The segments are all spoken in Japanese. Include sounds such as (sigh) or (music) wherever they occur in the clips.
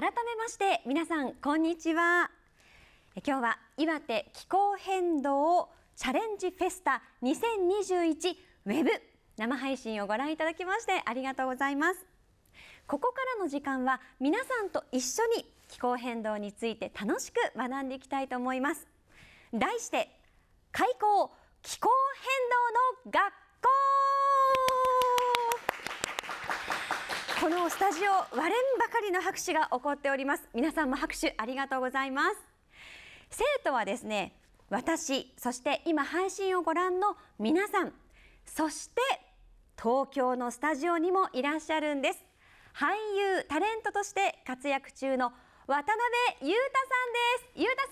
改めまして皆さんこんにちは今日は岩手気候変動チャレンジフェスタ2021ウェブ生配信をご覧いただきましてありがとうございますここからの時間は皆さんと一緒に気候変動について楽しく学んでいきたいと思います題して開校気候変動の学校このスタジオ割れんばかりの拍手が起こっております皆さんも拍手ありがとうございます生徒はですね私そして今配信をご覧の皆さんそして東京のスタジオにもいらっしゃるんです俳優タレントとして活躍中の渡辺裕太さんです裕太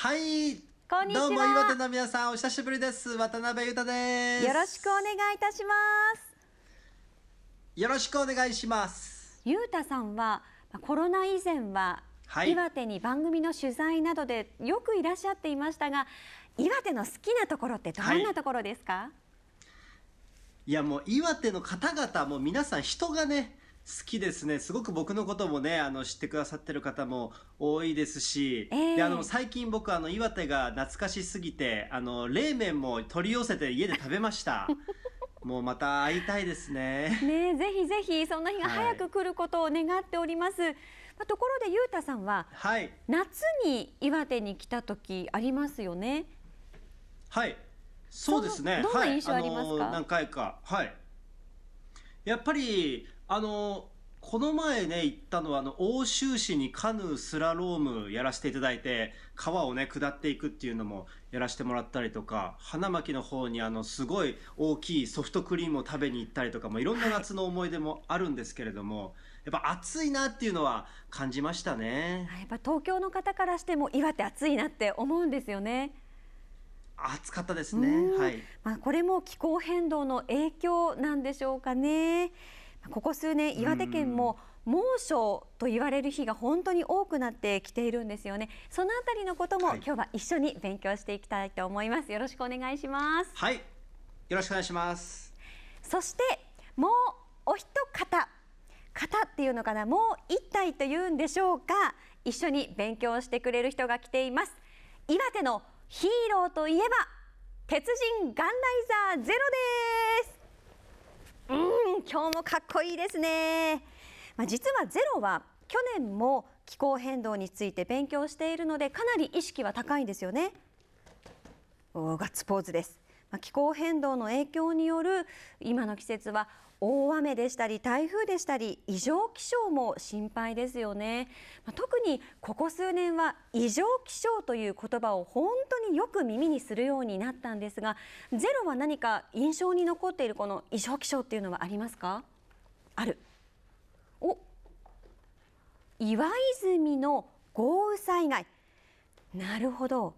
さんはいこんにちはどうも岩手の皆さんお久しぶりです渡辺裕太ですよろしくお願いいたしますよろしくお願いしますゆうたさんはコロナ以前は、岩手に番組の取材などでよくいらっしゃっていましたが岩手の好きなところってどんなところですか、はい、いやもう岩手の方々も皆さん人がね好きですね。すごく僕のこともね、あの、知ってくださってる方も多いですし、えー、で、あの、最近僕、あの、岩手が懐かしすぎて、あの、冷麺も取り寄せて家で食べました。もうまた会いたいですね。ねぜひぜひそんな日が早く来ることを願っております。はい、ところでゆうたさんは、はい、夏に岩手に来た時ありますよね。はい、そうですね。どんな印象ありますか。はい、何回か、はい。やっぱりあのこの前ね、行ったのは、あの、欧州市にカヌー、スラロームやらせていただいて、川をね、下っていくっていうのもやらせてもらったりとか、花巻の方にあの、すごい大きいソフトクリームを食べに行ったりとか、もいろんな (laughs) 夏の思い出もあるんですけれども、やっぱ暑いなっていうのは感じましたね。やっぱ東京の方からしても、岩手暑いなって思うんですよね。暑かったですね。はい。まあ、これも気候変動の影響なんでしょうかね。ここ数年岩手県も猛暑と言われる日が本当に多くなってきているんですよねそのあたりのことも、今日は一緒に勉強していきたいと思いますよろしくお願いしますはいよろしくお願いしますそしてもうお一方方っていうのかなもう一体というんでしょうか一緒に勉強してくれる人が来ています岩手のヒーローといえば鉄人ガンライザーゼロですうん今日もかっこいいですね、まあ、実は「ゼロは去年も気候変動について勉強しているのでかなり意識は高いんですよねおガッツポーズですまあ、気候変動の影響による今の季節は大雨でしたり台風でしたり異常気象も心配ですよね、まあ、特にここ数年は異常気象という言葉を本当によく耳にするようになったんですがゼロは何か印象に残っているこの異常気象っていうのはありますかあるお岩泉の豪雨災害なるほど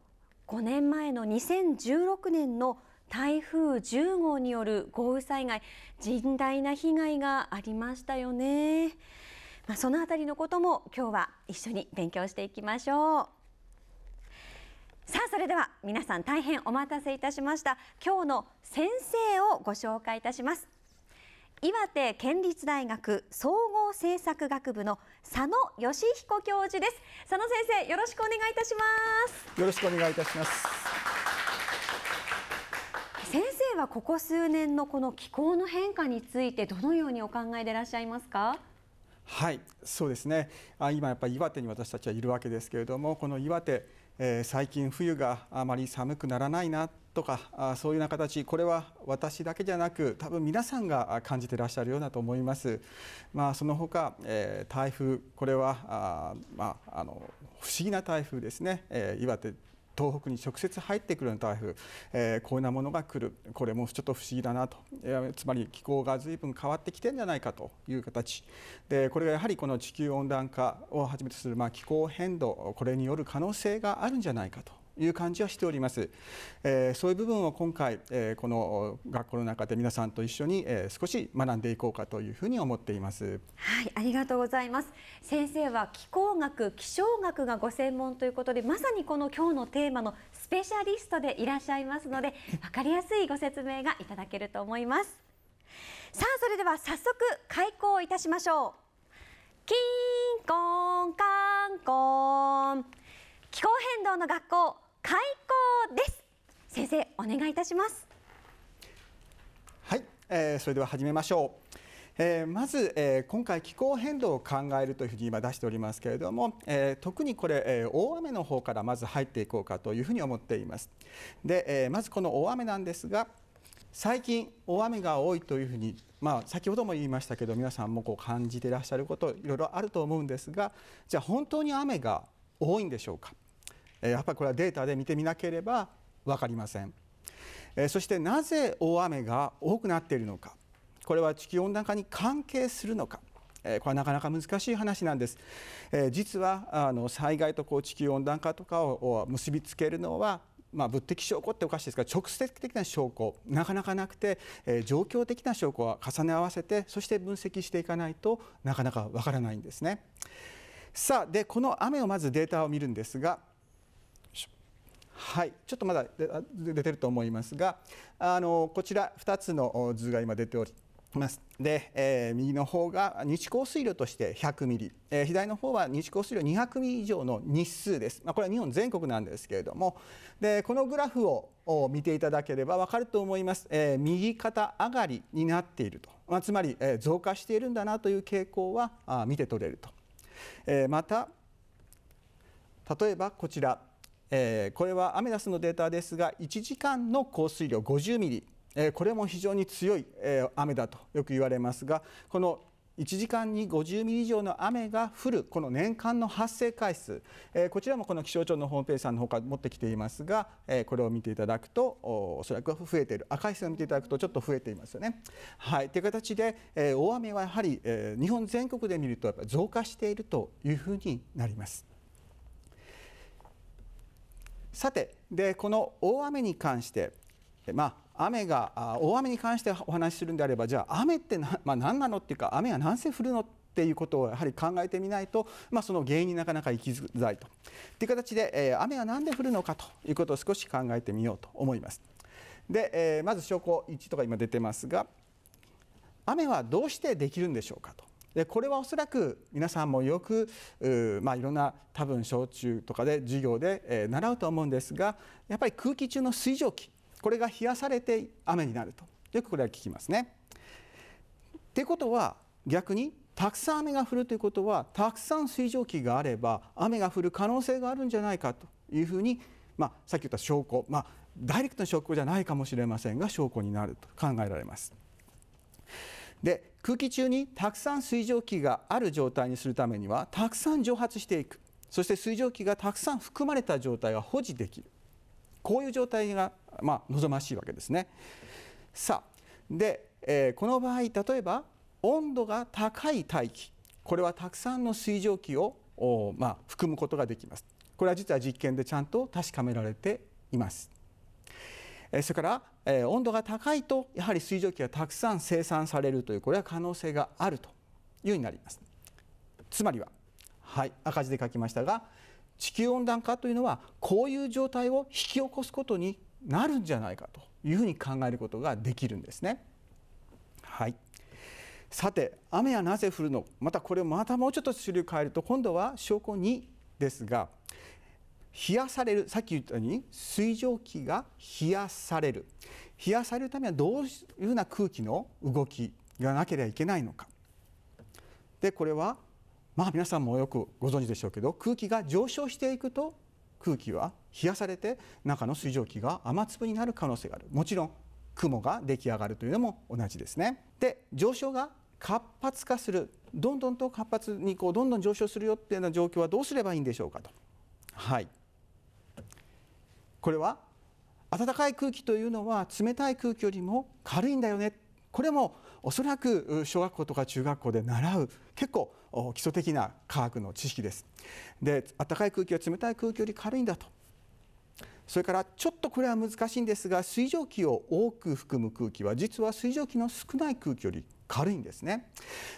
5年前の2016年の台風10号による豪雨災害甚大な被害がありましたよね、まあ、そのあたりのことも今日は一緒に勉強していきましょうさあそれでは皆さん大変お待たせいたしました今日の先生をご紹介いたします岩手県立大学総合政策学部の佐野義彦教授です佐野先生よろしくお願いいたしますよろしくお願いいたします先生はここ数年のこの気候の変化についてどのようにお考えでいらっしゃいますかはいそうですねあ今やっぱり岩手に私たちはいるわけですけれどもこの岩手、えー、最近冬があまり寒くならないなとかあそういうような形これは私だけじゃなく多分皆さんが感じてらっしゃるようだと思います。まあ、その他、えー、台風これはあ、まあ、あの不思議な台風ですね、えー、岩手東北に直接入ってくるような台風、えー、こういうなものが来るこれもちょっと不思議だなと、えー、つまり気候が随分変わってきてるんじゃないかという形でこれがやはりこの地球温暖化をはじめとする、まあ、気候変動これによる可能性があるんじゃないかという感じはしております、えー、そういう部分を今回、えー、この学校の中で皆さんと一緒に、えー、少し学んでいこうかというふうに思っていますはいありがとうございます先生は気候学気象学がご専門ということでまさにこの今日のテーマのスペシャリストでいらっしゃいますので分 (laughs) かりやすいご説明がいただけると思いますさあそれでは早速開講いたしましょうキンコンカンコン気候変動の学校開講です先生お願いいたしますはい、えー、それでは始めましょうえー、まず、えー、今回気候変動を考えるというふうに今出しておりますけれども、えー、特にこれ、え大雨の方からまず入っていこうかというふうに思っていますで、えまずこの大雨なんですが最近大雨が多いというふうに、まあ、先ほども言いましたけど皆さんもこう感じていらっしゃることいろいろあると思うんですがじゃあ本当に雨が多いんでしょうかやっぱりこれはデータで見てみなければ分かりませんそしてなぜ大雨が多くなっているのかこれは地球温暖化に関係するのかこれはなかなか難しい話なんです実はあの災害とこう地球温暖化とかを結びつけるのはまあ、物的証拠っておかしいですが直接的な証拠なかなかなくて、えー、状況的な証拠は重ね合わせてそして分析していかないとなかなかわからないんですね。さあでこの雨をまずデータを見るんですがはい、ちょっとまだ出てると思いますがあのこちら2つの図が今出ておりますで、えー、右の方が日降水量として100ミリ、えー、左の方は日降水量200ミリ以上の日数です、まあ、これは日本全国なんですけれどもでこのグラフを見ていただければ分かると思います、えー、右肩上がりになっていると、まあ、つまり、え増加しているんだなという傾向はあ見て取れると、えまた例えばこちらえー、これはアメダスのデータですが1時間の降水量50ミリ、えー、これも非常に強い、えー、雨だとよく言われますがこの1時間に50ミリ以上の雨が降るこの年間の発生回数、えー、こちらもこの気象庁のホームページさんのほか持ってきていますが、えー、これを見ていただくとおそらく増えている赤い線を見ていただくとちょっと増えていますよね。はいという形で、えー、大雨はやはり、えー、日本全国で見るとやっぱ増加しているというふうになります。さてでこの大雨に関してまあ雨が大雨に関してお話しするんであればじゃあ雨ってな、まあ、何なのっていうか雨が何せ降るのっていうことをやはり考えてみないと、まあ、その原因になかなか行きづらいとっていう形で、えー、雨が何で降るのかということを少し考えてみようと思います。で、えー、まず証拠1とか今出てますが雨はどうしてできるんでしょうかとでこれはおそらく皆さんもよく、まあ、いろんな多分小中とかで授業で、えー、習うと思うんですがやっぱり空気中の水蒸気これが冷やされて雨になるとよくこれは聞きますね。ってことは逆にたくさん雨が降るということはたくさん水蒸気があれば雨が降る可能性があるんじゃないかというふうに、まあ、さっき言った証拠、まあ、ダイレクトな証拠じゃないかもしれませんが証拠になると考えられます。で空気中にたくさん水蒸気がある状態にするためにはたくさん蒸発していくそして水蒸気がたくさん含まれた状態が保持できるこういう状態が、まあ、望ましいわけですね。さあで、えー、この場合例えば温度が高い大気これはたくさんの水蒸気を、まあ、含むことができます。これは実は実験でちゃんと確かめられています。それから温度が高いとやはり水蒸気がたくさん生産されるというこれは可能性があるというようになりますつまりは、はい、赤字で書きましたが地球温暖化というのはこういう状態を引き起こすことになるんじゃないかというふうに考えることができるんですね。はいさて雨はなぜ降るのまたこれをまたもうちょっと種類変えると今度は証拠2ですが冷やされるさっき言ったように水蒸気が冷やされる冷やされるためにはどういうふうな空気の動きがなければいけないのかでこれはまあ皆さんもよくご存知でしょうけど空気が上昇していくと空気は冷やされて中の水蒸気が雨粒になる可能性があるもちろん雲が出来上がるというのも同じですね。で上昇が活発化するどんどんと活発にこうどんどん上昇するよっていうような状況はどうすればいいんでしょうかとはいこれは暖かい空気というのは冷たい空気よりも軽いんだよねこれもおそらく小学校とか中学校で習う結構基礎的な科学の知識です。で暖かい空気は冷たい空気より軽いんだとそれからちょっとこれは難しいんですが水蒸気を多く含む空気は実は水蒸気の少ない空気より軽いんですね。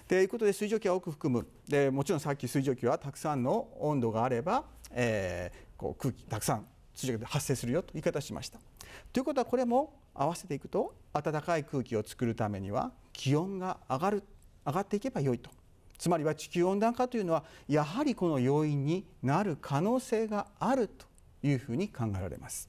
ということで水蒸気は多く含むでもちろんさっき水蒸気はたくさんの温度があればえー、こう空気たくさん土が発生するよと言い方しました。ということはこれも合わせていくと暖かい空気を作るためには気温が上がる上がっていけばよいとつまりは地球温暖化というのはやはりこの要因になる可能性があるというふうに考えられます。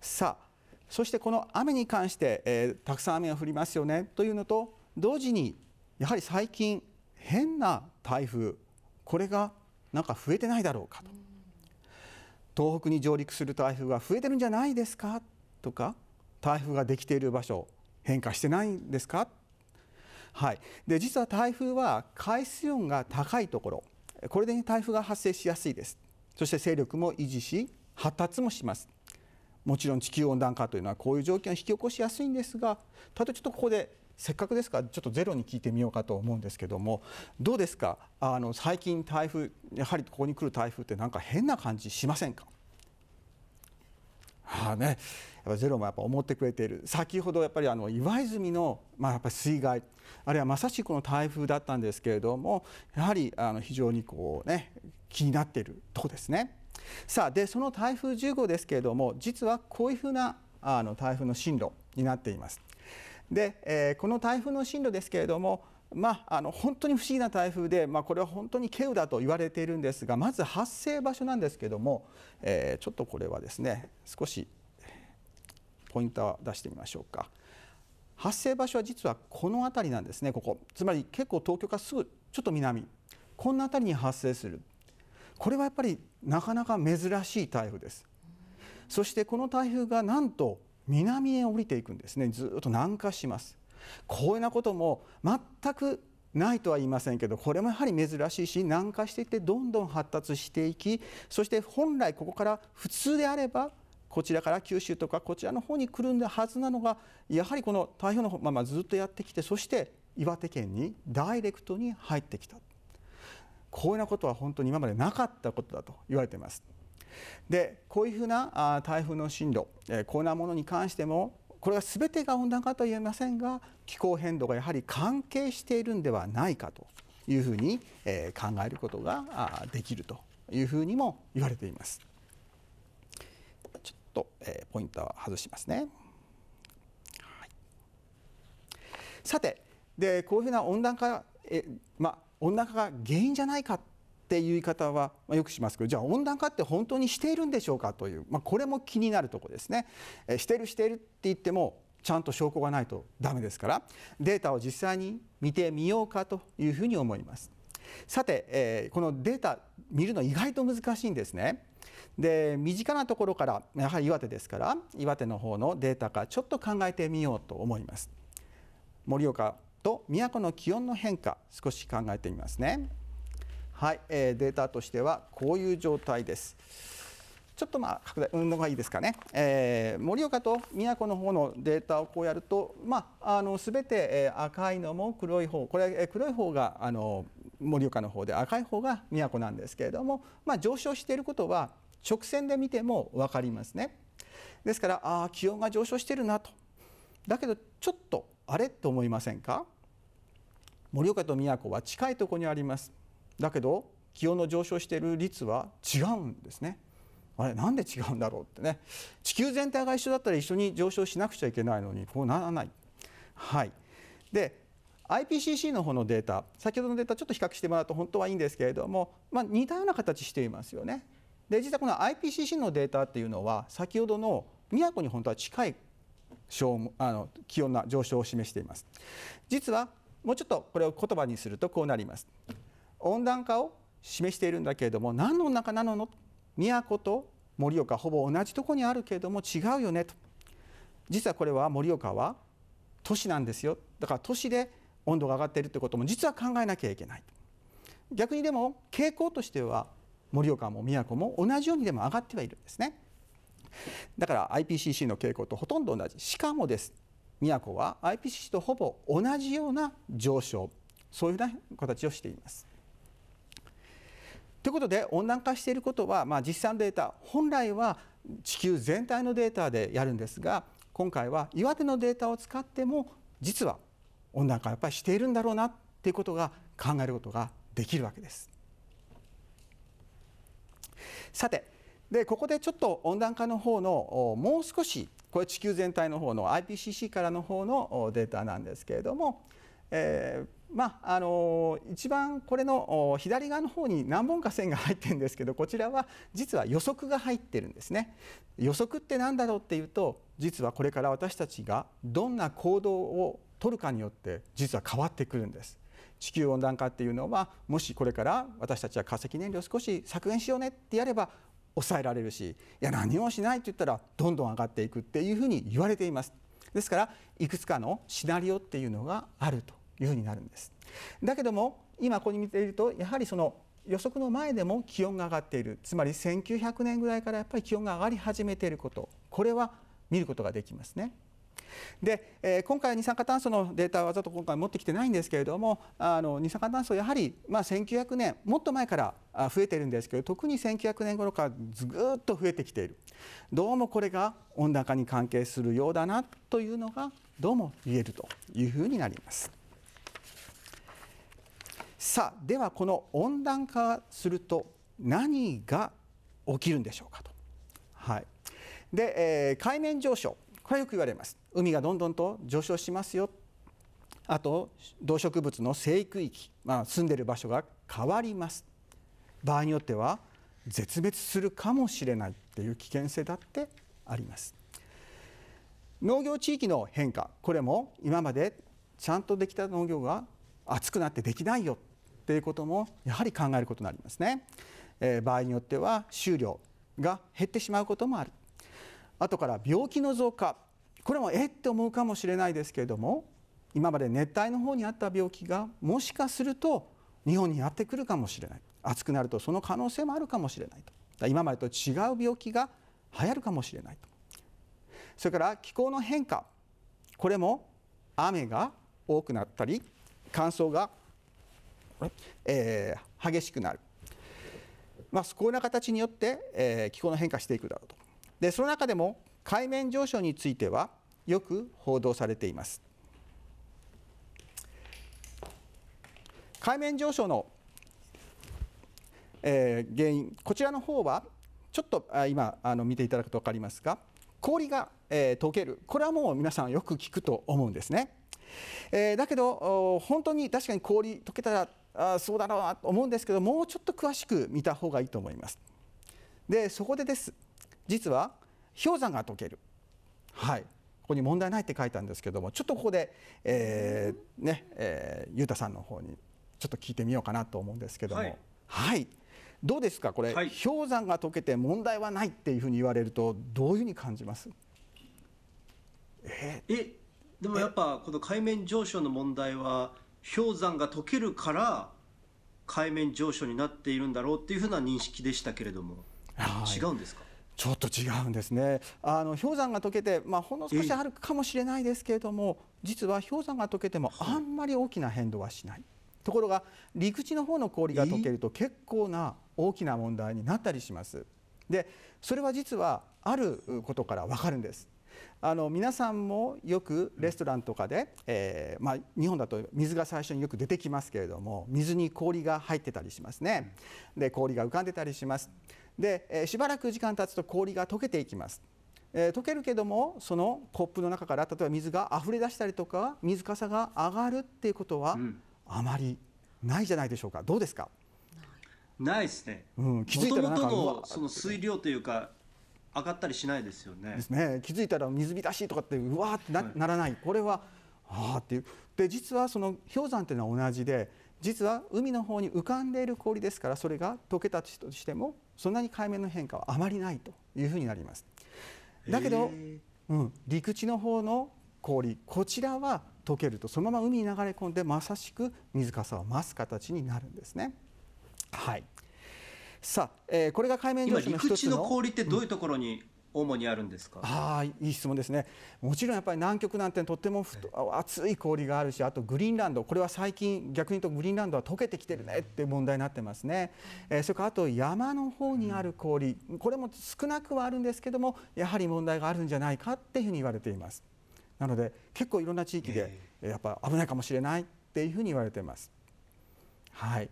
さあそしてこの雨に関して、えー、たくさん雨が降りますよねというのと同時にやはり最近変な台風これがなんか増えてないだろうかと東北に上陸する台風が増えてるんじゃないですかとか台風ができている場所変化してないんですかはい、で実は台風は海水温が高いところこれで台風が発生しやすいですそして勢力も維持し発達もしますもちろん地球温暖化というのはこういう状況を引き起こしやすいんですがただちょっとここでせっかくですからちょっとゼロに聞いてみようかと思うんですけどもどうですかあの最近台風やはりここに来る台風ってなんか変な感じしませんかはあね、やっぱゼロもやっぱ思ってくれている先ほどやっぱりあの岩泉の、まあ、やっぱ水害あるいはまさしくこの台風だったんですけれどもやはりあの非常にこう、ね、気になっているとこですね。さあでその台風10号ですけれども実はこういうふうなあの台風の進路になっています。で、えー、この台風の進路ですけれども、まあ、あの本当に不思議な台風で、まあ、これは本当にけうだと言われているんですがまず発生場所なんですけれども、えー、ちょっとこれはですね少しポイントを出してみましょうか発生場所は実はこの辺りなんですねここつまり結構東京からすぐちょっと南こんな辺りに発生するこれはやっぱりなかなか珍しい台風ですそしてこの台風がなんと南へ降りていくんですねずっと南下しますいうなことも全くないとは言いませんけどこれもやはり珍しいし南下していってどんどん発達していきそして本来ここから普通であればこちらから九州とかこちらの方に来るんだはずなのがやはりこの太平洋のままずっとやってきてそして岩手県にダイレクトに入ってきたこういうなことは本当に今までなかったことだと言われています。でこういうふうな台風の進路、えー、こんなものに関してもこれは全てが温暖化とは言えませんが気候変動がやはり関係しているんではないかというふうに、えー、考えることができるというふうにも言われています。ちょっと、えー、ポイントは外しますね。はい、さてでこういうふうな温暖化、えまあ、温暖化が原因じゃないかっていう言い方はよくしますけどじゃあ温暖化って本当にしているんでしょうかという、まあ、これも気になるとこですね。えしてるしてるって言ってもちゃんと証拠がないとダメですからデータを実際に見てみようかというふうに思います。さて、えこのデータ見るの意外と難しいんですね。で身近なところからやはり岩手ですから岩手の方のデータかちょっと考えてみようと思います。盛岡と都の気温の変化少し考えてみますね。はい、えー、データとしてはこういう状態です。ちょっとまあ拡大運動がいいですかね。えー、盛岡と宮古の方のデータをこうやると、まああのすべて、えー、赤いのも黒い方、これ、えー、黒い方があの盛岡の方で赤い方が宮古なんですけれども、まあ上昇していることは直線で見てもわかりますね。ですから、ああ気温が上昇してるなと。だけどちょっとあれと思いませんか？盛岡と宮古は近いところにあります。だけど気温の上昇している率は違うんですね。あれなんで違うんだろうってね地球全体が一緒だったら一緒に上昇しなくちゃいけないのにこうならない。はい、で IPCC の方のデータ先ほどのデータちょっと比較してもらうと本当はいいんですけれども、まあ、似たような形していますよね。で実はこの IPCC のデータっていうのは先ほどの宮古に本当は近いあの気温の上昇を示しています。実はもうちょっとこれを言葉にするとこうなります。温暖化を示しているんだけれども何の中なのの都と盛岡ほぼ同じとこにあるけれども違うよねと実はこれは盛岡は都市なんですよだから都市で温度が上がっているということも実は考えなきゃいけない逆にでも傾向としては盛岡も都も同じようにでも上がってはいるんですねだから IPCC の傾向とほとんど同じしかもです都は IPCC とほぼ同じような上昇そういうような形をしていますということで温暖化していることは、まあ、実際のデータ本来は地球全体のデータでやるんですが今回は岩手のデータを使っても実は温暖化やっぱりしているんだろうなっていうことが考えることができるわけです。さてでここでちょっと温暖化の方のもう少しこれ地球全体の方の IPCC からの方のデータなんですけれどもえー、まああのー、一番これの左側の方に何本か線が入ってるんですけどこちらは実は予測が入ってるんですね予測って何だろうっていうと実はこれから私たちがどんな行動を取るかによって実は変わってくるんです地球温暖化っていうのはもしこれから私たちは化石燃料少し削減しようねってやれば抑えられるしいや何もしないって言ったらどんどん上がっていくっていうふうに言われていますですからいくつかのシナリオっていうのがあるというふうになるんです。だけども今ここに見ているとやはりその予測の前でも気温が上がっているつまり1900年ぐらいからやっぱり気温が上がり始めていることこれは見ることができますね。で、えー、今回二酸化炭素のデータはちょっと今回持ってきてないんですけれどもあの二酸化炭素やはり、まあ、1900年もっと前から増えているんですけど特に1900年頃からずっと増えてきているどうもこれが温暖化に関係するようだなというのがどうも言えるというふうになります。さあではこの温暖化すると何が起きるんでしょうかと。はい、で、えー、海面上昇これよく言われます海がどんどんと上昇しますよあと動植物の生育域、まあ、住んでる場所が変わります場合によっては絶滅するかもしれないっていう危険性だってあります農業地域の変化これも今までちゃんとできた農業が暑くなってできないよということもやはり考えることになりますね、えー、場合によっては収量が減ってしまうこともある後から病気の増加これもえって思うかもしれないですけれども今まで熱帯の方にあった病気がもしかすると日本にやってくるかもしれない暑くなるとその可能性もあるかもしれないと今までと違う病気が流行るかもしれないとそれから気候の変化これも雨が多くなったり乾燥がえー、激しくなる、まあ、こうな形によって、えー、気候の変化していくだろうとでその中でも海面上昇についてはよく報道されています海面上昇の、えー、原因こちらの方はちょっとあ今あの見ていただくと分かりますが氷が、えー、溶けるこれはもう皆さんよく聞くと思うんですね、えー、だけど本当に確かに氷溶けたらあそうだろうなと思うんですけどもうちょっと詳しく見た方がいいと思います。でそこでです実は氷山が溶ける、はい、ここに問題ないって書いたんですけどもちょっとここで、えー、ねえー、ゆうたさんの方にちょっと聞いてみようかなと思うんですけども、はい、はい、どうですかこれ、はい、氷山が溶けて問題はないっていうふうに言われるとどういうふうに感じますえー、えでもやっぱこの海面上昇の問題は氷山が溶けるから海面上昇になっているんだろうっていうふうな認識でしたけれども、はい、違うんですかちょっと違うんですねあの氷山が溶けて、まあ、ほんの少しあるかもしれないですけれども実は氷山が溶けてもあんまり大きな変動はしない、はい、ところが陸地の方の氷が溶けると結構な大きな問題になったりしますでそれは実はあることからわかるんですあの皆さんもよくレストランとかで、えー、まあ、日本だと水が最初によく出てきますけれども水に氷が入ってたりしますねで氷が浮かんでたりしますで、えー、しばらく時間経つと氷が溶けていきます、えー、溶けるけどもそのコップの中から例えば水が溢れ出したりとか水かさが上がるっていうことはあまりないじゃないでしょうかどうですかないですね。もともとのその水量というか上がったりしないですよね。ですね気づいたら水浸しとかってうわーってなはい、ならないこれはああっていうで実はその氷山というのは同じで実は海の方に浮かんでいる氷ですからそれが溶けたとしてもそんなに海面の変化はあまりないというふうになります。だけど、うん、陸地の方の氷こちらは溶けるとそのまま海に流れ込んでまさしく水かさを増す形になるんですね。はい、さあ、えー、これが海面上昇のつの氷ってどういうところに、主にあるんですかあいい質問ですね、もちろんやっぱり南極なんてとっても熱い氷があるし、あとグリーンランド、これは最近、逆に言うとグリーンランドは溶けてきてるねっていう問題になってますね、えー、それからあと山の方にある氷、これも少なくはあるんですけども、やはり問題があるんじゃないかっていうふうに言われています。なので結構いろんな地域でやっぱ危ないかもしれないっていうふうに言われています。はい、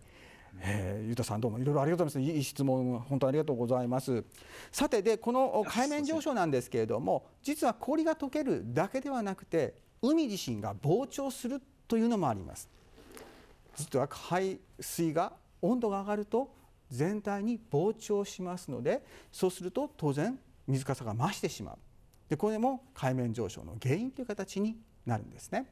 えー、ゆうたさんどうもいろいろありがとうございますいい質問本当ありがとうございますさてでこの海面上昇なんですけれども実は氷が溶けるだけではなくて海自身が膨張するというのもあります実は海水が温度が上がると全体に膨張しますのでそうすると当然水かさが増してしまうでこれも海面上昇の原因という形になるんですね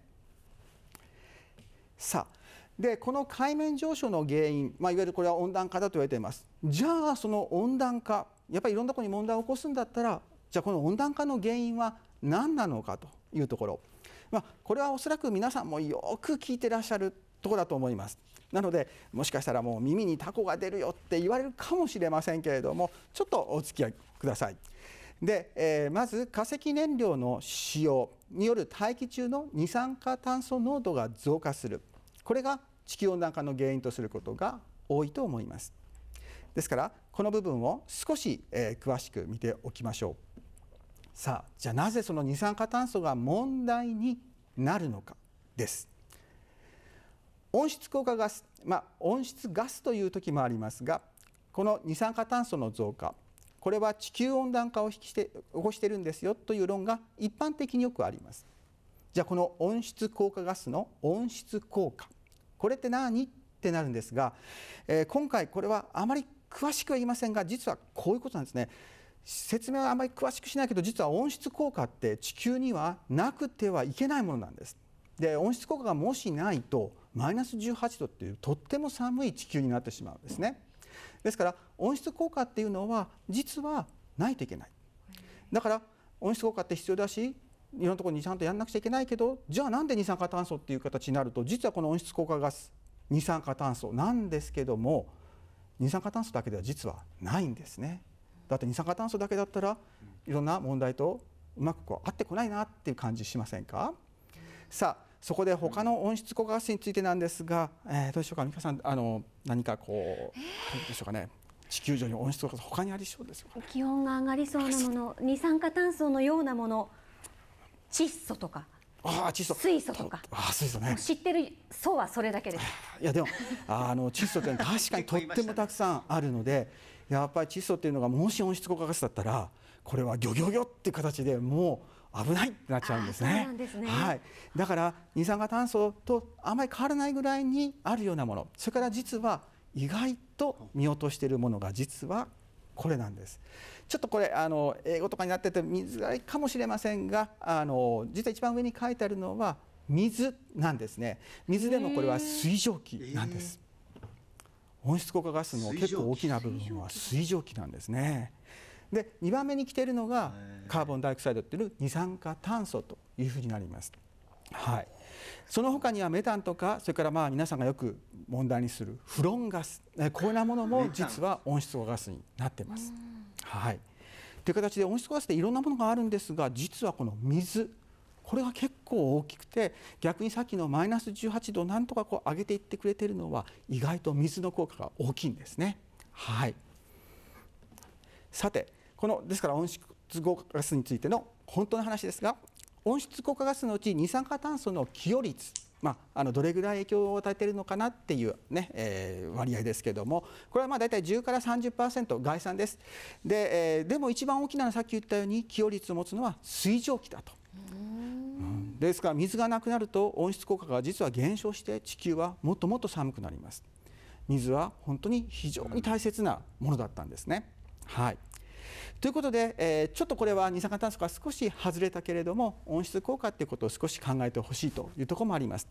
さあでこの海面上昇の原因、まあ、いわゆるこれは温暖化だと言われていますじゃあその温暖化やっぱりいろんなとこに問題を起こすんだったらじゃあこの温暖化の原因は何なのかというところ、まあ、これはおそらく皆さんもよく聞いてらっしゃるところだと思います。なのでもしかしたらもう耳にタコが出るよって言われるかもしれませんけれどもちょっとお付き合いください。で、えー、まず化石燃料の使用による大気中の二酸化炭素濃度が増加するこれが地球温暖化の原因とすることが多いと思いますですからこの部分を少し、えー、詳しく見ておきましょうさあじゃあなぜその二酸化炭素が問題になるのかです温室効果ガス、まあ、温室ガスという時もありますがこの二酸化炭素の増加これは地球温暖化を引きして起こしてるんですよという論が一般的によくありますじゃあこの温室効果ガスの温室効果これって何ってなるんですが、えー、今回これはあまり詳しくは言いませんが実はこういうことなんですね。説明はあまり詳しくしないけど実は温室効果って地球にはなくてはいけないものなんです。で温室効果がもしないとマイナス18度っていうとっても寒い地球になってしまうんですね。ですから温室効果っていうのは実はないといけない。だから温室効果って必要だしいろんなところにちゃんとやらなくちゃいけないけどじゃあなんで二酸化炭素っていう形になると実はこの温室効果ガス二酸化炭素なんですけども二酸化炭素だけでは実はないんですね。だって二酸化炭素だけだったらいろんな問題とうまくこう合ってこないなっていう感じしませんかさあそこで他の温室効果ガスについてなんですが、えー、どうでしょうか美香さんあの何かこう、えー、でしょうかね地球上に温室効果ガス他にありそうですね、気温が上がりそうなもの二酸化炭素のようなもの窒素とかああ窒素水素とかあ水素ね知ってる素はそれだけです (laughs) いやでもあの窒素って確かにとってもたくさんあるのでやっぱり窒素っていうのがもし温室効果ガスだったらこれはギョギョギョっていう形でもう危ないってなっちゃうんですねですね、はい、だから二酸化炭素とあまり変わらないぐらいにあるようなものそれから実は意外と見落としているものが実はこれなんですちょっとこれあの英語とかになってて見づらいかもしれませんがあの実は一番上に書いてあるのは水なんですね水でもこれは水蒸気なんです、温室効果ガスの結構大きな部分は水蒸気なんですねで2番目に来ているのがカーボンダイオキサイドっていう二酸化炭素というふうになりますはいその他にはメタンとかそれからまあ皆さんがよく問題にするフロンガスこういうなものも実は温室効ガスになってます。はい、という形で温室効ガスっていろんなものがあるんですが実はこの水これが結構大きくて逆にさっきのマイナス18度をなんとかこう上げていってくれてるのは意外と水の効果が大きいんですね。はい、さてこのですから温室効果ガスについての本当の話ですが温室効果ガスのうち二酸化炭素の寄与率まあ、あのどれぐらい影響を与えているのかなっていうね、えー、割合ですけどもこれはまあ大体10から30%概算ですで,、えー、でも一番大きなのはさっき言ったように寄与率を持つのは水蒸気だと。ですから水がなくなると温室効果が実は減少して地球はもっともっと寒くなります水は本当に非常に大切なものだったんですねはいということで、えー、ちょっとこれは二酸化炭素が少し外れたけれども温室効果ってことを少し考えてほしいというところもあります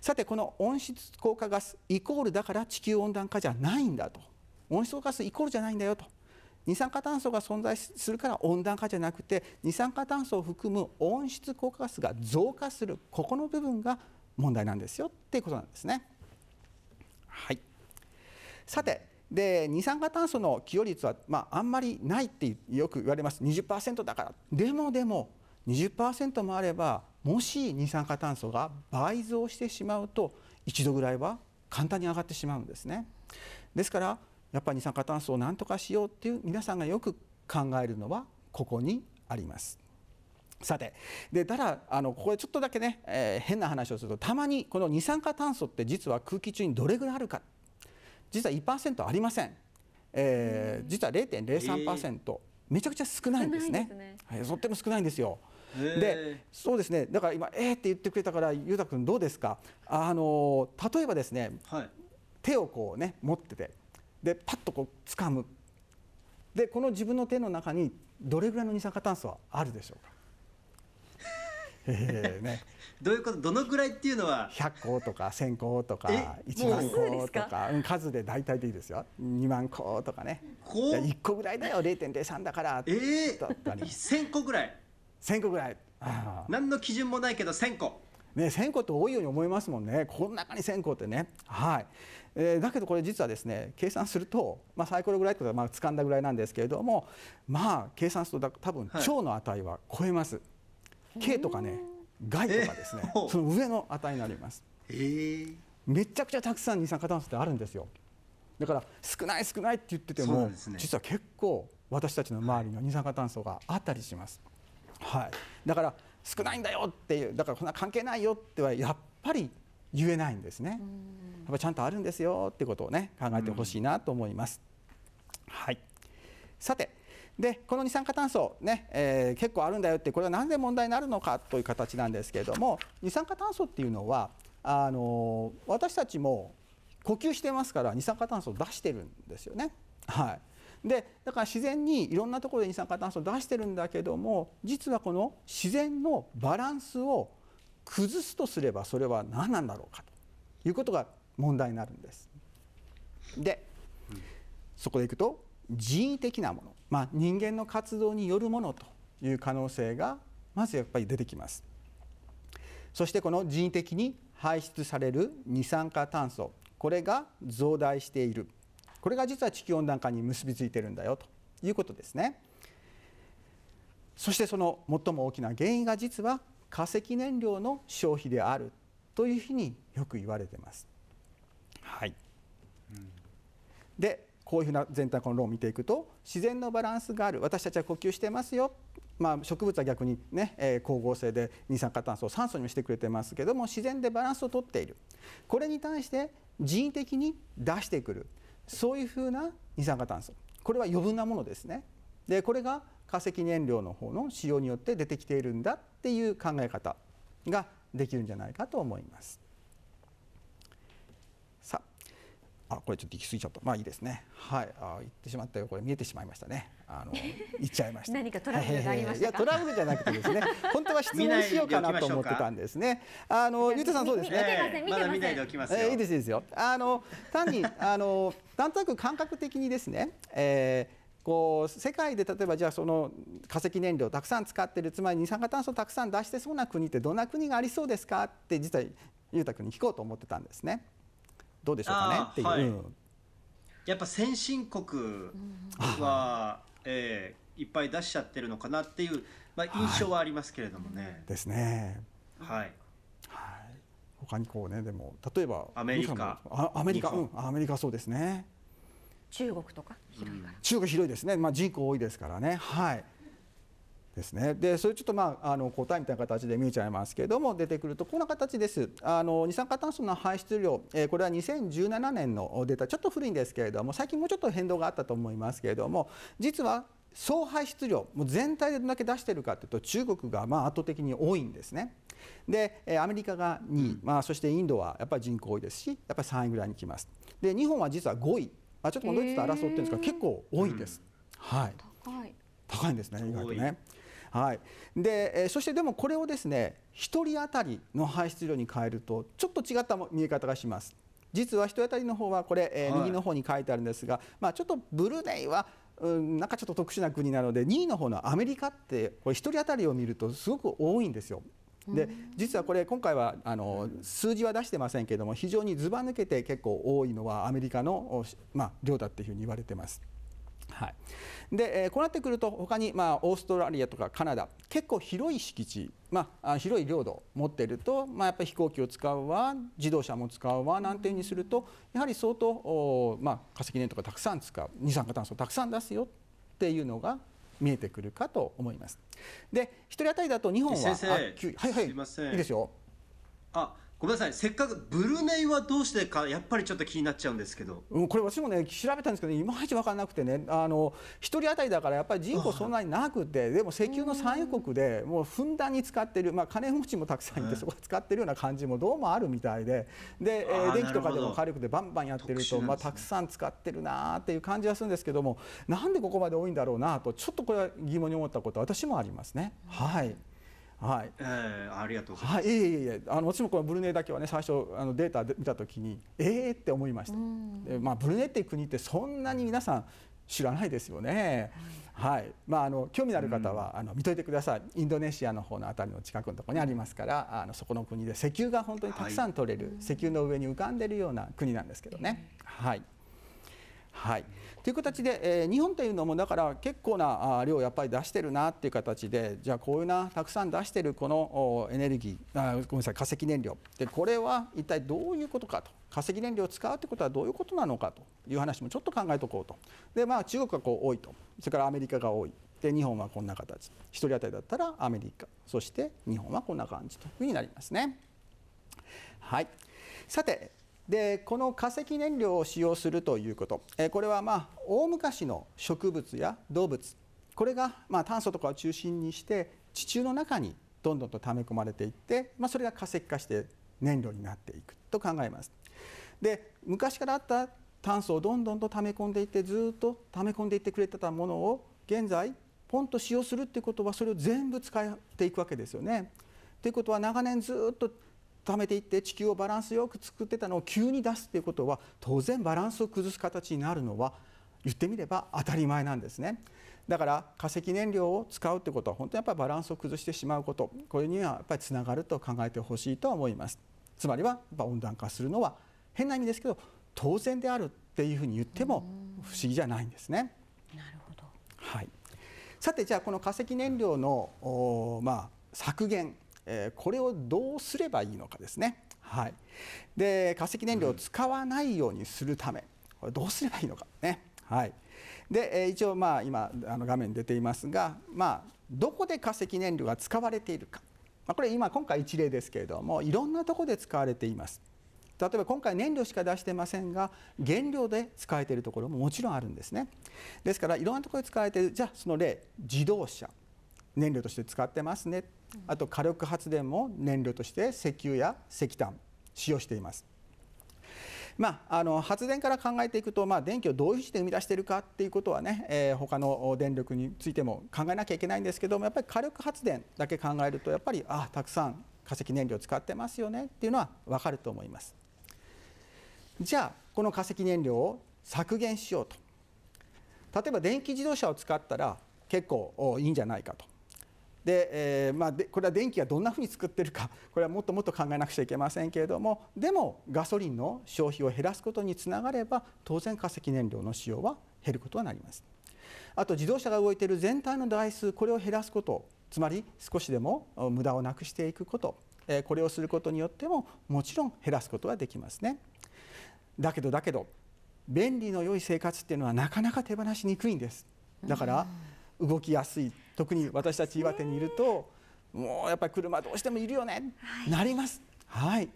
さてこの温室効果ガスイコールだから地球温暖化じゃないんだと温室効果ガスイコールじゃないんだよと二酸化炭素が存在するから温暖化じゃなくて二酸化炭素を含む温室効果ガスが増加するここの部分が問題なんですよっていうことなんですね。はい、さてで二酸化炭素の寄与率は、まあ、あんまりないってよく言われます20%だからでもでも20%もあればもし二酸化炭素が倍増してしまうと1度ぐらいは簡単に上がってしまうんですねですからやっぱり二酸化炭素を何とかしようっていう皆さんがよく考えるのはここにありますさてでただあのここでちょっとだけね、えー、変な話をするとたまにこの二酸化炭素って実は空気中にどれぐらいあるか実は2%ありません、えー、実は0.03%、えー、めちゃくちゃ少ないんですね、ね、はい、とっても少ないんですよ。でそうですねだから今「えー」って言ってくれたから裕太君どうですかあの例えばですね、はい、手をこうね持っててでパッとこう掴むでこの自分の手の中にどれぐらいの二酸化炭素はあるでしょうかえね、(laughs) どういうことどのぐらいっていうのは100個とか1000個とか1万個とか数で大体でいいですよ2万個とかね1個ぐらいだよ0.03だからええー、1000個ぐらい1000個ぐらい何の基準もないけど1000個ね、1000個って多いように思いますもんね、この中に1000個ってね、はいえー、だけどこれ、実はですね計算すると、まあ、サイコロぐらいってことはまあ掴んだぐらいなんですけれども、まあ、計算すると、多分、超の値は超えます。K とかね害とかですね、その上の値になります。えめちゃくちゃたくさん二酸化炭素ってあるんですよ。だから少ない少ないって言ってても、ね、実は結構私たちの周りの二酸化炭素があったりします。はい、だから少ないんだよっていうだからこんな関係ないよってはやっぱり言えないんですね。やっぱちゃんとあるんですよってことをね考えてほしいなと思います。はい。さてでこの二酸化炭素ね、えー、結構あるんだよってこれは何で問題になるのかという形なんですけれども二酸化炭素っていうのはあの私たちも呼吸してますから二酸化炭素を出してるんですよね。はい、でだから自然にいろんなところで二酸化炭素を出してるんだけども実はこの自然のバランスを崩すとすればそれは何なんだろうかということが問題になるんです。でそこでいくと人為的なもの、まあ、人間の活動によるものという可能性がまずやっぱり出てきます。そしてこの人為的に排出される二酸化炭素これが増大しているこれが実は地球温暖化に結びついてるんだよということですね。そしてその最も大きな原因が実は化石燃料の消費であるというふうによく言われてます。はい、でこういうふうな全体この論を見ていくと自然のバランスがある私たちは呼吸してますよ、まあ、植物は逆にね、えー、光合成で二酸化炭素を酸素にもしてくれてますけども自然でバランスをとっているこれに対して人為的に出してくるそういうふうな二酸化炭素これは余分なものですね。でこれが化石燃料の方の使用によって出てきているんだっていう考え方ができるんじゃないかと思います。あこれちょっと行き過ぎちゃったまあいいですねはいあ行ってしまったよこれ見えてしまいましたねあの (laughs) 行っちゃいました何かトラブルがありました (laughs) いやトラブルじゃなくてですね本当は質問しようかなと思ってたんですね (laughs) あのゆうたさんそうですねまだ見ないでおきますよ、えー、いいですいいですよあの単にあのなんとなく感覚的にですね、えー、こう世界で例えばじゃあその化石燃料をたくさん使ってるつまり二酸化炭素をたくさん出してそうな国ってどんな国がありそうですかって実は裕太君に聞こうと思ってたんですね。どうでしょうかねっていう、はいうん、やっぱ先進国は、えー、いっぱい出しちゃってるのかなっていう、まあ、印象はありますけれどもね。はい、ですね。はい、はい他にこうねでも例えばアメリカアメリカ、うん、アメリカそうですね中国とか広いから、中国広いですねまあ人口多いですからねはいですね。で、それちょっとまああの答えみたいな形で見えちゃいますけれども出てくるとこんな形です。あの二酸化炭素の排出量、えー、これは2017年のデータちょっと古いんですけれども最近もうちょっと変動があったと思いますけれども実は総排出量もう全体でどれだけ出しているかというと中国がまあ圧倒的に多いんですね。でアメリカが2位、まあ、そしてインドはやっぱり人口多いですしやっぱり3位ぐらいに来ますで日本は実は5位、あ、ちょっとドイツと争ってるんですが、結構多いです、うん、はい高いんですね意外とね。はい、でそしてでもこれをですね1人当たりの排出量に変えるとちょっと違った見え方がします。実は1人当たりの方はこれ、えー、右の方に書いてあるんですが、はい、まあ、ちょっとブルネイはうん、なんかちょっと特殊な国なので2位の方のアメリカってこれ1人当たりを見るとすごく多いんですよ。で実はこれ今回はあの数字は出してませんけれども非常にずば抜けて結構多いのはアメリカの、まあ、量だっていうふうに言われてます。はい、で、えこうなってくると他にまあオーストラリアとかカナダ結構広い敷地、まあ、広い領土を持っていると、まあ、やっぱり飛行機を使うわ自動車も使うわなんていうふうにするとやはり相当、まあ、化石燃料とかたくさん使う二酸化炭素をたくさん出すよっていうのが見えてくるかと思います。で、一人当たりだと日本は、はいはい、いいですよ。あ、ごめんなさい、せっかくブルネイはどうしてか、やっぱりちょっと気になっちゃうんですけど、うん、これ、私もね、調べたんですけど、ね、いまいち分からなくてね、あの1人当たりだから、やっぱり人口そんなになくて、でも石油の産油国で、もうふんだんに使ってる、まあ、金持ちもたくさんいて、そこ使ってるような感じもどうもあるみたいで、でえ電気とかでも火力でバンバンやってると、まあ、たくさん使ってるなーっていう感じはするんですけども、なんでここまで多いんだろうなと、ちょっとこれは疑問に思ったこと、私もありますね。はいはい、えー、ありがとうございます。はい、いえいえ、あの私もこのブルネイだけはね、最初あのデータで見たときに、ええー、って思いました。で、まあブルネイって国ってそんなに皆さん知らないですよね。うん、はい、まああの興味のある方は、うん、あの見といてください。インドネシアの方のあたりの近くのところにありますから、あのそこの国で石油が本当にたくさん取れる、はい、石油の上に浮かんでるような国なんですけどね。はい。はい。いう形で、えー、日本というのもだから結構な量やっぱり出してるなっていう形でじゃあこういうなたくさん出してるこのエネルギーあごめんなさい化石燃料でこれは一体どういうことかと化石燃料を使うということはどういうことなのかという話もちょっと考えておこうとで、まあ、中国がこう多いとそれからアメリカが多いで日本はこんな形1人当たりだったらアメリカそして日本はこんな感じというふうになりますね。はいさてでこの化石燃料を使用するということ、えこれはまあ大昔の植物や動物これがま炭素とかを中心にして地中の中にどんどんと溜め込まれていって、まあ、それが化石化して燃料になっていくと考えます。で昔からあった炭素をどんどんと溜め込んでいってずっと溜め込んでいってくれてたものを現在ポンと使用するっていうことはそれを全部使っていくわけですよね。ということは長年ずっと貯めていって地球をバランスよく作ってたのを急に出すということは当然バランスを崩す形になるのは言ってみれば当たり前なんですねだから化石燃料を使うってことは本当にやっぱりバランスを崩してしまうことこれにはやっぱりつながると考えてほしいと思いますつまりはやっぱ温暖化するのは変な意味ですけど当然であるっていうふうに言っても不思議じゃないんですねなるほどはいさてじゃあこの化石燃料のまあ、削減えこれをどうすればいいのかですね、はい、で化石燃料を使わないようにするため、これどうすればいいのかね、はい、で、え一応まあ今あの画面出ていますが、まあ、どこで化石燃料が使われているか、まあ、これ今今回一例ですけれどもいろんなとこで使われています。例えば今回燃料しか出してませんが原料で使えているところももちろんあるんですねですからいろんなところで使われているじゃあその例自動車燃料として使ってますねあと火力発電も燃料として石油や石炭使用しています。まあ、あの発電から考えていくと、まあ、電気をどういうふうにして生み出しているかっていうことはね、えー、他の電力についても考えなきゃいけないんですけどもやっぱり火力発電だけ考えるとやっぱりああたくさん化石燃料を使ってますよねっていうのは分かると思います。じゃあこの化石燃料を削減しようと例えば電気自動車を使ったら結構いいんじゃないかとで,、えーまあ、でこれは電気がどんなふうに作ってるかこれはもっともっと考えなくちゃいけませんけれどもでもガソリンの消費を減らすことにつながれば当然化石燃料の使用は減ることはなります。あと自動車が動いている全体の台数これを減らすことつまり少しでも無駄をなくしていくことこれをすることによってももちろん減らすことはできますね。だけどだけど便利の良い生活っていうのはなかなか手放しにくいんです。だから動きやすい特に私たち岩手にいるともうやっぱり車どうしてもいるよね、はい、なります。はい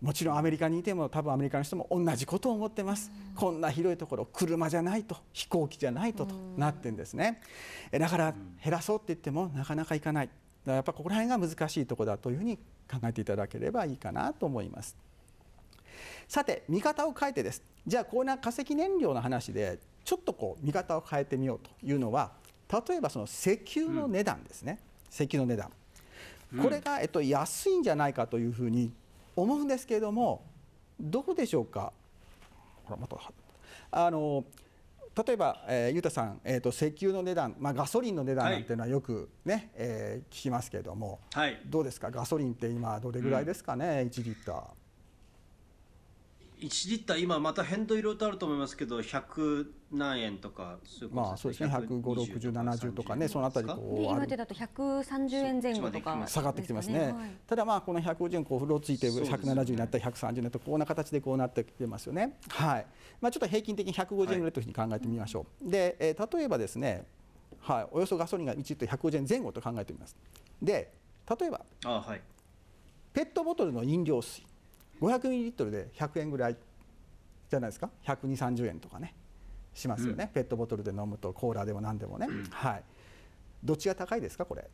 もちろんアメリカにいても多分アメリカの人も同じことを思ってます、うん、こんな広いところ車じゃないと飛行機じゃないととなってんですね、えだから減らそうって言ってもなかなかいかないだからやっぱここら辺が難しいとこだというふうに考えていただければいいかなと思いますさて見方を変えてですじゃあこんな化石燃料の話でちょっとこう見方を変えてみようというのは例えばその石油の値段ですね、うん、石油の値段、これが、えっと、安いんじゃないかというふうに思うんですけれどもどうでしょうかほらまたあの例えば、えー、ゆうたさん、えーと、石油の値段、まあ、ガソリンの値段なんていうのはよくね、ね、はい、えー、聞きますけれども、はい、どうですかガソリンって今どれぐらいですかね、うん、1リッター。1リッター今また変動いろいろとあると思いますけど100何円とかそういうことまあそうですね1506070とかねそのあたりこう今手だと130円前後とか、下がってきてますね、はい、ただまあこの150円こう風呂ついて170になったり130円なったりこんな形でこうなってきてますよねはいまあちょっと平均的に150円ぐらいというふうに考えてみましょう、はい、で、え例えばですねはいおよそガソリンが1リットル150円前後と考えてみますで例えばあ、はい、ペットボトルの飲料水500ミリリットルで100円ぐらいじゃないですか12030円とかねしますよね、うん、ペットボトルで飲むとコーラでも何でもね、うん、はいどっちが高いですかこれ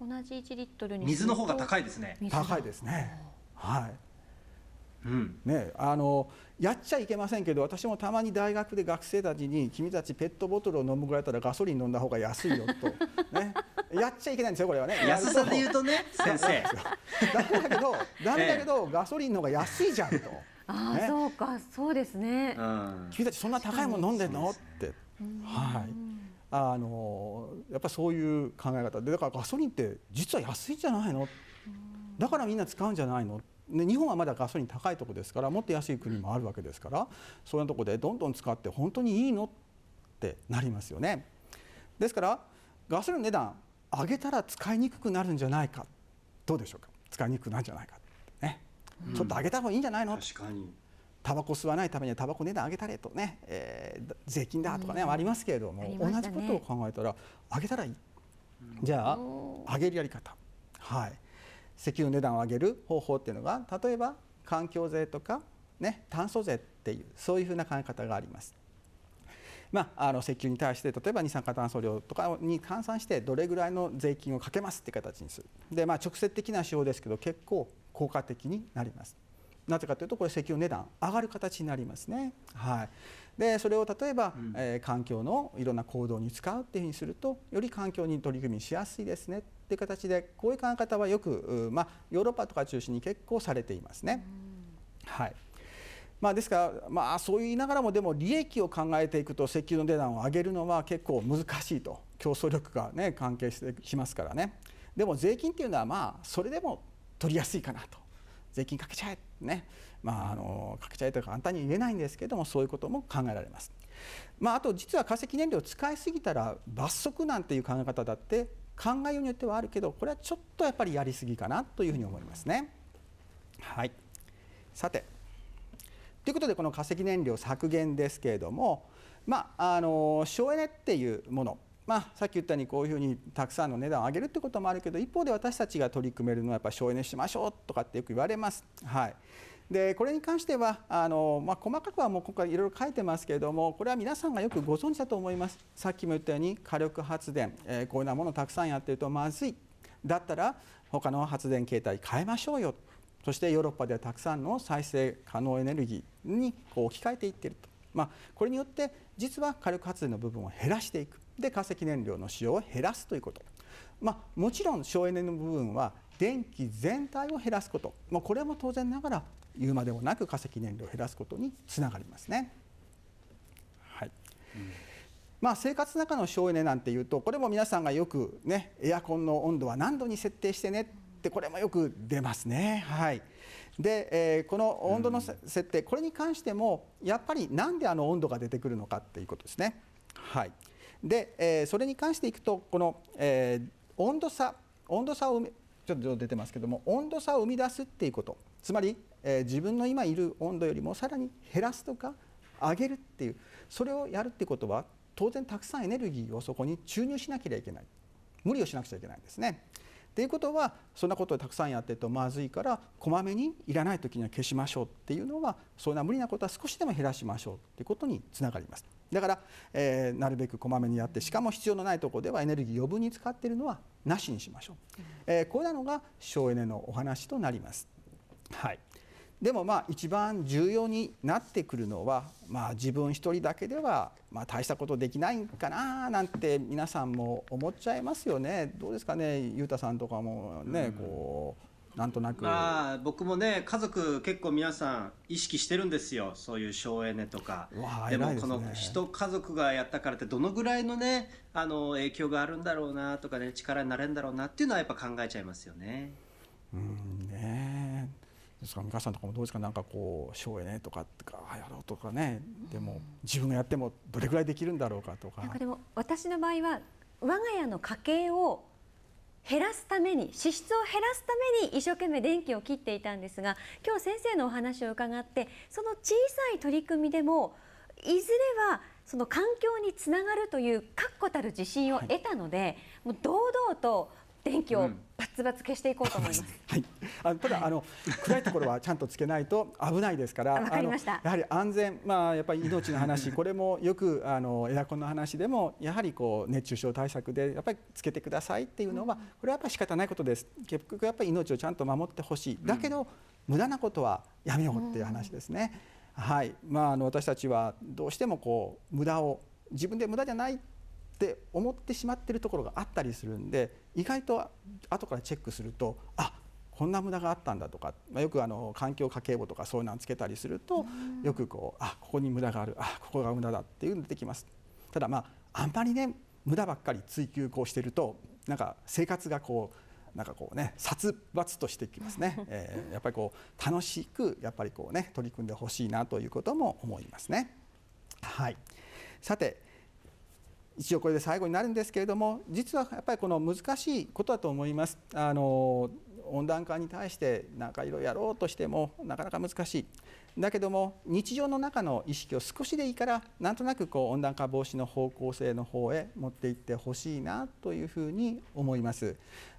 同じ1リットルに水の方が高いですね高いですねはいうん、ね、あのやっちゃいけませんけど私もたまに大学で学生たちに君たちペットボトルを飲むぐらいだったらガソリン飲んだ方が安いよと、ね、やっちゃいけないんですよ、これはね。安さで言うとね、(laughs) 先生。だめだけど、だめだけど、ガソリンの方が安いじゃんと。ああ、そうか、そうですね。君たちそんな高いもの飲んでんのって。はい。あのやっぱりそういう考え方でだからガソリンって実は安いんじゃないのだからみんな使うんじゃないのね、日本はまだガソリン高いとこですからもっと安い国もあるわけですからそういうとこでどんどん使って本当にいいのってなりますよね。ですからガソリンの値段上げたら使いにくくなるんじゃないかどうでしょうか使いにくくなるんじゃないか、ね、うん、ちょっと上げた方がいいんじゃないの確かにタバコ吸わないためにはタバコ値段上げたれとね、えー、税金だとかね、うん、ありますけれども、ね、同じことを考えたら上げたらいい、うん、じゃあ上げるやり方はい石油の値段を上げる方法っていうのが例えば環境税とか、ね、炭素税っていうそういうふうな考え方があります。まあ、あの石油に対して例えば二酸化炭素量とかに換算してどれぐらいの税金をかけますって形にするで、まあ、直接的な使用ですけど結構効果的になります。なぜかというとこれ石油値段上がる形になりますね。はい、でそれを例えば、うん、えー、環境のいろんな行動に使うっていうふうにするとより環境に取り組みしやすいですねっていう形でこういう考え方はよく、まあ、ヨーロッパとか中心に結構されていますね。はいまあ、ですから、まあ、そう言いながらもでも利益を考えていくと石油の値段を上げるのは結構難しいと競争力が、ね、関係してきますからねでも税金っていうのはまあそれでも取りやすいかなと税金かけちゃえねまあ、あのかけちゃえとか簡単に言えないんですけどもそういうことも考えられます、まあ、あと実は化石燃料を使いすぎたら罰則なんていう考え方だって考えようによってはあるけどこれはちょっとやっぱりやりすぎかなというふうに思いますね。はい、さてということでこの化石燃料削減ですけれども、まあ、あの省エネっていうものまあ、さっき言ったようにこういうふうにたくさんの値段を上げるってこともあるけど一方で私たちが取り組めるのはやっぱ省エネしましょうとかってよく言われます。はい、でこれに関してはあの、まあ、細かくはもう今回いろいろ書いてますけれどもこれは皆さんがよくご存知だと思いますさっきも言ったように火力発電、えー、こういうようなものをたくさんやってるとまずいだったら他の発電形態変えましょうよそしてヨーロッパではたくさんの再生可能エネルギーにこう置き換えていってると、まあ、これによって実は火力発電の部分を減らしていくで化石燃料の使用を減らすということ、まあ、もちろん省エネの部分は電気全体を減らすこと、まあ、これも当然ながら言うまでもなく化石燃料を減らすことにつながりますね。はい、うんまあ、生活の中の省エネなんていうとこれも皆さんがよくねエアコンの温度は何度に設定してね定これもよく出ますね。はいで、えー、この温度の設定、これに関してもやっぱりなんであの温度が出てくるのかっていうことですね。はい、で、えー、それに関していくとこの、えー、温度差温度差をちょっと出てますけども温度差を生み出すっていうことつまり、えー、自分の今いる温度よりもさらに減らすとか上げるっていうそれをやるってことは当然たくさんエネルギーをそこに注入しなければいけない無理をしなくちゃいけないんですね。っていうことはそんなことをたくさんやってるとまずいからこまめにいらない時には消しましょうっていうのはそんな無理なことは少しでも減らしましょうっていうことにつながります。だから、えー、なるべくこまめにやってしかも必要のないとこではエネルギー余分に使っているのはなしにしましょう、えー、こうなのが省エネのお話となります。はいでもまあ一番重要になってくるのは、まあ、自分一人だけではまあ大したことできないかななんて皆さんも思っちゃいますよねどうですかねゆうたさんとかもね、うん、こうなんとなく、まあ、僕もね家族結構皆さん意識してるんですよそういう省エネとかで,、もこの人家族がやったからってどのぐらいのねあの影響があるんだろうなとかね力になれるんだろうなっていうのはやっぱ考えちゃいますよね。うんねですからさんとかもどうですかなんかこう省エネとかあかやろうとかねでも自分がやってもどれぐらいできるんだろうかとか。なんかでも私の場合は我が家の家計を減らすために支出を減らすために一生懸命電気を切っていたんですが今日先生のお話を伺ってその小さい取り組みでもいずれはその環境につながるという確固たる自信を得たので、はい、もう堂々と電気をバツバツ消していこうと思います。(laughs) はい。あのただあの暗いところはちゃんとつけないと危ないですから。わかりました。やはり安全まあやっぱり命の話 (laughs) これもよくあのエアコンの話でもやはりこう熱中症対策でやっぱりつけてくださいっていうのは、これはやっぱり仕方ないことです。結局やっぱり命をちゃんと守ってほしい。だけど、無駄なことはやめようっていう話ですね。はい。まああの私たちはどうしてもこう無駄を自分で無駄じゃないって思ってしまっているところがあったりするんで意外と後からチェックするとあこんな無駄があったんだとか、まあ、よくあの環境家計簿とかそういうのをつけたりするとよくこうあここに無駄があるあここが無駄だっていうの出てきます。ただまああんまりね無駄ばっかり追求こうしてるとなんか生活がこうなんかこうね殺伐としてきますね、(laughs) えー、やっぱりこう楽しくやっぱりこうね取り組んでほしいなということも思いますねはいさて一応これで最後になるんですけれども実はやっぱりこの難しいことだと思います。あの温暖化に対して何かいろいろやろうとしてもなかなか難しいだけども日常の中の意識を少しでいいからなんとなくこう温暖化防止の方向性の方へ持っていってほしいなというふうに思います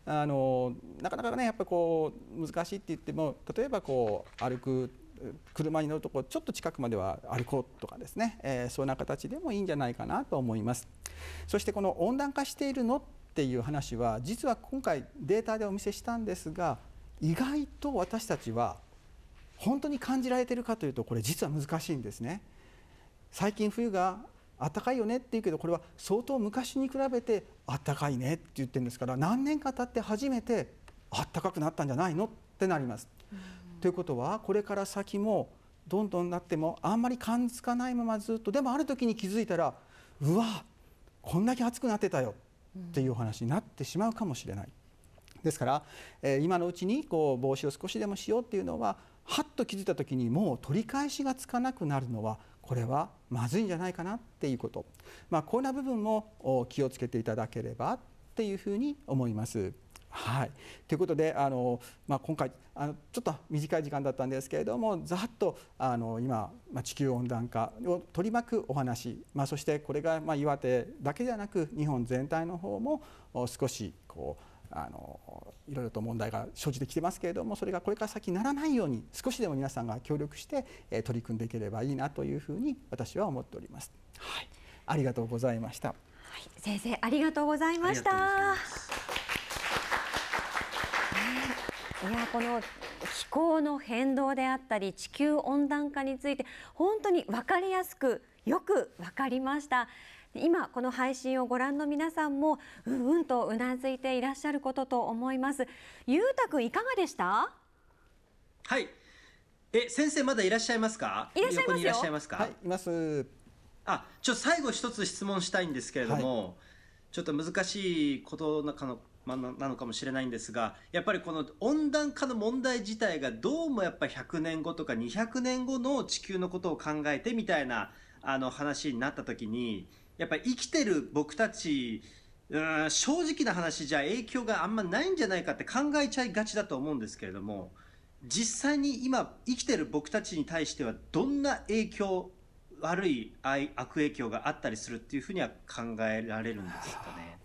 あのなかなかねやっぱこう難しいって言っても例えばこう歩く車に乗るとこちょっと近くまでは歩こうとかですね、えー、そんな形でもいいんじゃないかなと思いますそしてこの温暖化しているのっていう話は実は今回データでお見せしたんですが意外と私たちは本当に感じられてるかというとこれ実は難しいんですね最近冬が暖かいよねって言うけどこれは相当昔に比べて暖かいねって言ってるんですから何年か経って初めて暖かくなったんじゃないのってなります、うんということはこれから先もどんどんなってもあんまり感づかないままずっとでもある時に気づいたらうわこんだけ暑くなってたよっていうお話になってしまうかもしれない。ですから、えー、今のうちにこう帽子を少しでもしようっていうのははっと気づいた時にもう取り返しがつかなくなるのはこれはまずいんじゃないかなっていうこと、まあ、こんな部分も気をつけていただければっていうふうに思います。はい、ということであの、まあ、今回あのちょっと短い時間だったんですけれどもざっとあの今、まあ、地球温暖化を取り巻くお話、まあ、そしてこれが、まあ、岩手だけではなく日本全体の方も少しこうあのいろいろと問題が生じてきてますけれどもそれがこれから先ならないように少しでも皆さんが協力して、え取り組んでいければいいなというふうに私は思っております。はい、ありがとうございました。はい、先生ありがとうございました。いやこの気候の変動であったり地球温暖化について本当に分かりやすくよく分かりました。今この配信をご覧の皆さんもうんうんとうなずいていらっしゃることと思います。ゆうたくんいかがでした？はい。え先生まだいらっしゃいますか？いらっしゃいますいらっしゃいますか？はいいます。あちょ最後一つ質問したいんですけれども、はい、ちょっと難しいことなかのまあ、なのかもしれないんですが、やっぱりこの温暖化の問題自体がどうもやっぱ100年後とか200年後の地球のことを考えてみたいなあの話になった時に、やっぱり生きてる僕たち、うん正直な話じゃ影響があんまないんじゃないかって考えちゃいがちだと思うんですけれども、実際に今生きてる僕たちに対してはどんな影響、悪い悪影響があったりするっていうふうには考えられるんですかね。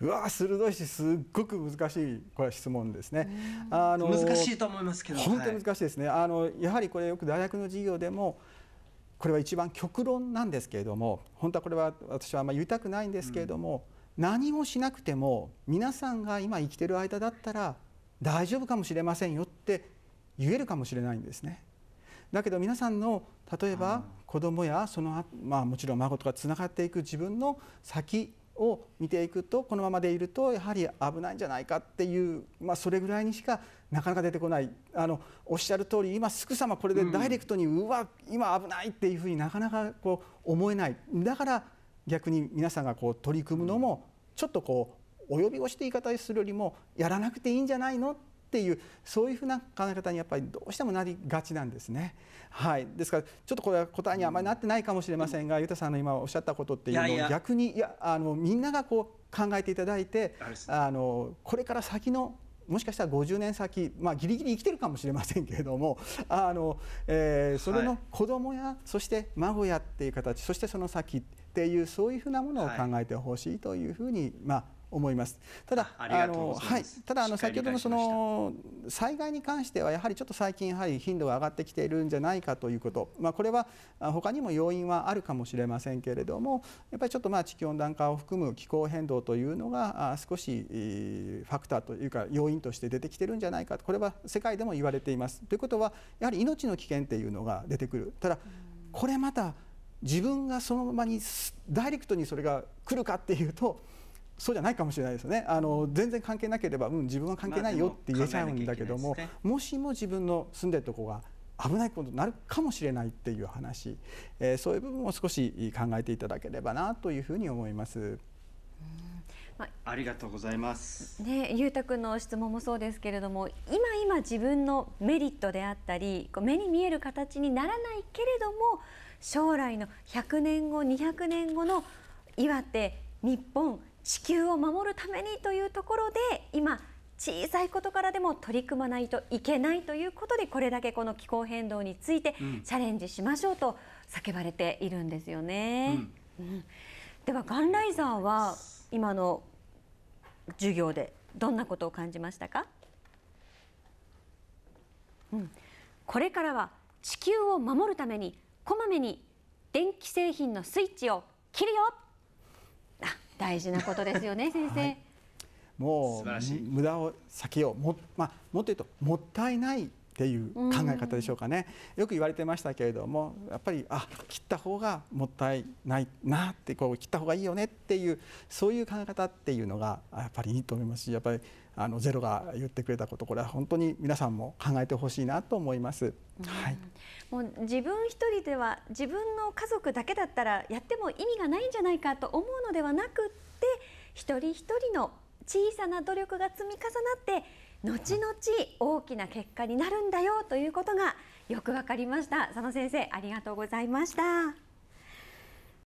うわ鋭いしすっごく難しいこれは質問ですね。あの難しいと思いますけど本当に難しいですね、はい、あのやはりこれよく大学の授業でもこれは一番極論なんですけれども本当はこれは私はあんまり言いたくないんですけれども、うん、何もしなくても皆さんが今生きてる間だったら大丈夫かもしれませんよって言えるかもしれないんですね。だけど皆さんの例えば子供やその、まあ、もちろん孫とかつながっていく自分の先を見ていくとこのままでいるとやはり危ないんじゃないかっていう、まあ、それぐらいにしかなかなか出てこないあのおっしゃる通り今すぐさまこれでダイレクトに、うわ今危ないっていうふうになかなかこう思えないだから逆に皆さんがこう取り組むのもちょっとこう及び腰って言い方するよりもやらなくていいんじゃないのっっていうそういうふうな考え方にやっぱりどうしてもなりがちなんですね。はい、ですからちょっとこれは答えにあまりなってないかもしれませんが、うん、ゆたさんの今おっしゃったことっていうのを逆にいやあのみんながこう考えていただいてあのこれから先のもしかしたら50年先、まあ、ギリギリ生きてるかもしれませんけれどもあの、えー、それの子供や、はい、そして孫やっていう形そしてその先っていうそういうふうなものを考えてほしいというふうに、はい、まあ思います。ただ、あのはい、ただあの先ほどのその災害に関してはやはりちょっと最近やはり頻度が上がってきているんじゃないかということ、まあ、これは他にも要因はあるかもしれませんけれども、やっぱりちょっとまあ地球温暖化を含む気候変動というのが少しファクターというか要因として出てきてるんじゃないかと、これは世界でも言われています。ということはやはり命の危険っていうのが出てくる。ただこれまた自分がそのままにダイレクトにそれが来るかっていうと。そうじゃないかもしれないですよねあの全然関係なければ、うん、自分は関係ないよって言えちゃうんだけどもまあもね、もしも自分の住んでるとこが危ないことになるかもしれないっていう話、えー、そういう部分を少し考えていただければなというふうに思います。まあ、ありがとうございます。ね、ゆうたくんの質問もそうですけれども、今今自分のメリットであったり、こう目に見える形にならないけれども、将来の100年後、200年後の岩手、日本、地球を守るためにというところで今小さいことからでも取り組まないといけないということでこれだけこの気候変動についてチャレンジしましょうと叫ばれているんですよね。うん、うん、ではガンライザーは今の授業でどんなことを感じましたか、うん、これからは地球を守るためにこまめに電気製品のスイッチを切るよ大事なことですよね先生、はい、もう無駄を避けようも,、まあ、もっと言うともったいないっていう考え方でしょうかね、よく言われてましたけれどもやっぱりあ切った方がもったいないなってこう切った方がいいよねっていうそういう考え方っていうのがやっぱりいいと思いますしやっぱりあのゼロが言ってくれたことこれは本当に皆さんも考えてほしいなと思います、はい、もう自分一人では自分の家族だけだったらやっても意味がないんじゃないかと思うのではなくって一人一人の小さな努力が積み重なって後々大きな結果になるんだよということがよくわかりました佐野先生ありがとうございました。